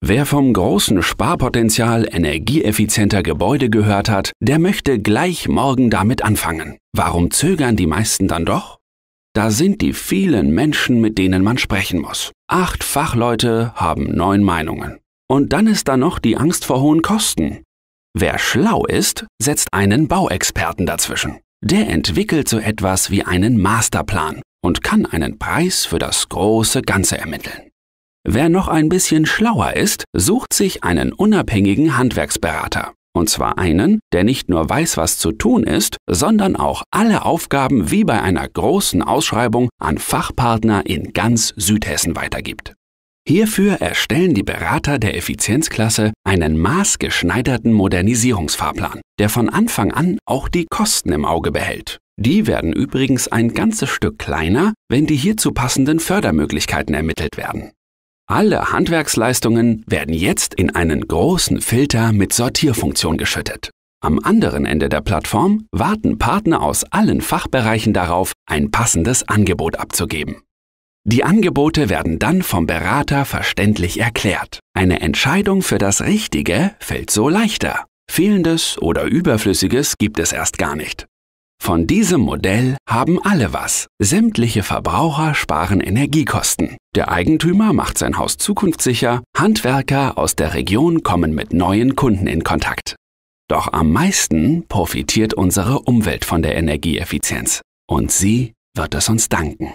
Wer vom großen Sparpotenzial energieeffizienter Gebäude gehört hat, der möchte gleich morgen damit anfangen. Warum zögern die meisten dann doch? Da sind die vielen Menschen, mit denen man sprechen muss. Acht Fachleute haben neun Meinungen. Und dann ist da noch die Angst vor hohen Kosten. Wer schlau ist, setzt einen Bauexperten dazwischen. Der entwickelt so etwas wie einen Masterplan und kann einen Preis für das große Ganze ermitteln. Wer noch ein bisschen schlauer ist, sucht sich einen unabhängigen Handwerksberater. Und zwar einen, der nicht nur weiß, was zu tun ist, sondern auch alle Aufgaben wie bei einer großen Ausschreibung an Fachpartner in ganz Südhessen weitergibt. Hierfür erstellen die Berater der Effizienzklasse einen maßgeschneiderten Modernisierungsfahrplan, der von Anfang an auch die Kosten im Auge behält. Die werden übrigens ein ganzes Stück kleiner, wenn die hierzu passenden Fördermöglichkeiten ermittelt werden. Alle Handwerksleistungen werden jetzt in einen großen Filter mit Sortierfunktion geschüttet. Am anderen Ende der Plattform warten Partner aus allen Fachbereichen darauf, ein passendes Angebot abzugeben. Die Angebote werden dann vom Berater verständlich erklärt. Eine Entscheidung für das Richtige fällt so leichter. Fehlendes oder Überflüssiges gibt es erst gar nicht. Von diesem Modell haben alle was. Sämtliche Verbraucher sparen Energiekosten. Der Eigentümer macht sein Haus zukunftssicher, Handwerker aus der Region kommen mit neuen Kunden in Kontakt. Doch am meisten profitiert unsere Umwelt von der Energieeffizienz. Und sie wird es uns danken.